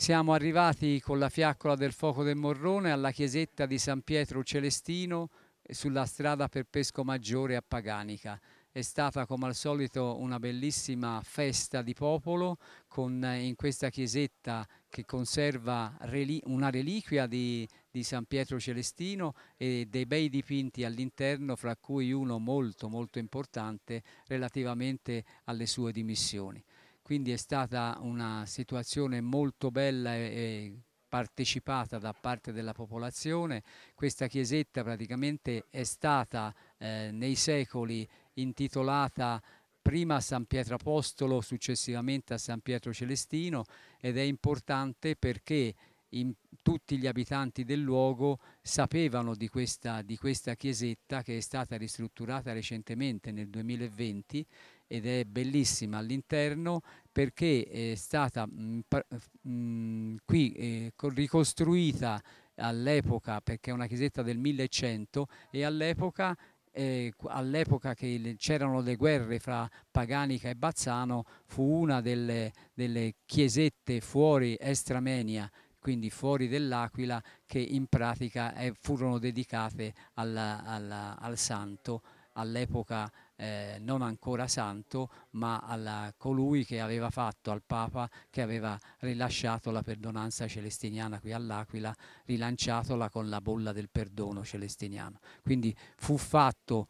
Siamo arrivati con la fiaccola del fuoco del Morrone alla chiesetta di San Pietro Celestino eh, sulla strada per Pesco Maggiore a Paganica. È stata come al solito una bellissima festa di popolo con, eh, in questa chiesetta che conserva una reliquia di, di San Pietro Celestino e dei bei dipinti all'interno fra cui uno molto molto importante relativamente alle sue dimissioni quindi è stata una situazione molto bella e partecipata da parte della popolazione. Questa chiesetta praticamente è stata eh, nei secoli intitolata prima a San Pietro Apostolo, successivamente a San Pietro Celestino ed è importante perché in, tutti gli abitanti del luogo sapevano di questa, di questa chiesetta che è stata ristrutturata recentemente nel 2020 ed è bellissima all'interno perché è stata mh, mm, mh, mm, qui eh, ricostruita all'epoca, perché è una chiesetta del 1100 e all'epoca eh, all'epoca che c'erano le guerre fra Paganica e Bazzano fu una delle, delle chiesette fuori Estramenia quindi fuori dell'Aquila, che in pratica è, eh, furono dedicate alla, alla, al santo all'epoca eh, non ancora santo, ma a colui che aveva fatto al Papa, che aveva rilasciato la perdonanza celestiniana qui all'Aquila, rilanciatola con la bolla del perdono celestiniano. Quindi fu fatto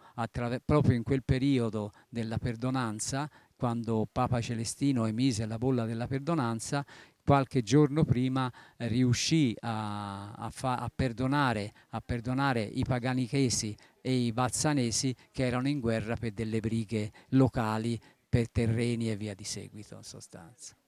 proprio in quel periodo della perdonanza quando Papa Celestino emise la bolla della perdonanza, qualche giorno prima riuscì a, a, fa, a, perdonare, a perdonare i paganichesi e i bazzanesi che erano in guerra per delle brighe locali, per terreni e via di seguito in sostanza.